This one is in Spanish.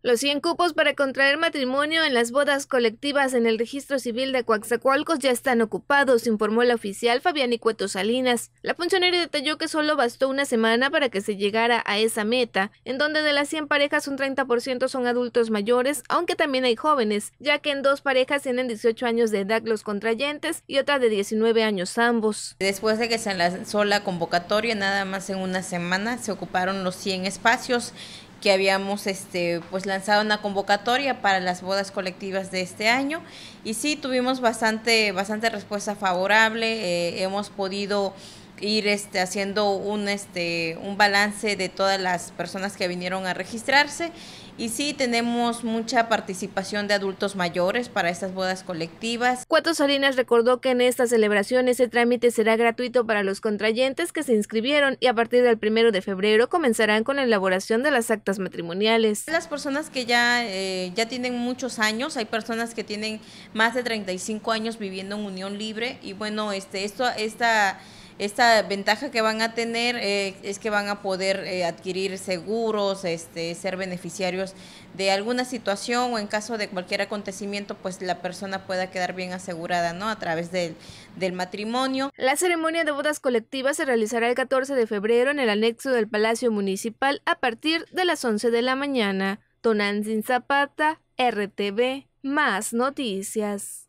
Los 100 cupos para contraer matrimonio en las bodas colectivas en el registro civil de Coaxacualcos ya están ocupados, informó la oficial Fabián Cueto Salinas. La funcionaria detalló que solo bastó una semana para que se llegara a esa meta, en donde de las 100 parejas un 30% son adultos mayores, aunque también hay jóvenes, ya que en dos parejas tienen 18 años de edad los contrayentes y otra de 19 años ambos. Después de que se lanzó la convocatoria, nada más en una semana se ocuparon los 100 espacios que habíamos este pues lanzado una convocatoria para las bodas colectivas de este año y sí tuvimos bastante bastante respuesta favorable eh, hemos podido ir este, haciendo un, este, un balance de todas las personas que vinieron a registrarse. Y sí, tenemos mucha participación de adultos mayores para estas bodas colectivas. Cuatro Salinas recordó que en esta celebración ese trámite será gratuito para los contrayentes que se inscribieron y a partir del primero de febrero comenzarán con la elaboración de las actas matrimoniales. Las personas que ya, eh, ya tienen muchos años, hay personas que tienen más de 35 años viviendo en unión libre y bueno, este, esto, esta esta ventaja que van a tener eh, es que van a poder eh, adquirir seguros, este, ser beneficiarios de alguna situación o en caso de cualquier acontecimiento, pues la persona pueda quedar bien asegurada, ¿no? A través del, del matrimonio. La ceremonia de bodas colectivas se realizará el 14 de febrero en el anexo del Palacio Municipal a partir de las 11 de la mañana. Tonantzin Zapata, RTV, más noticias.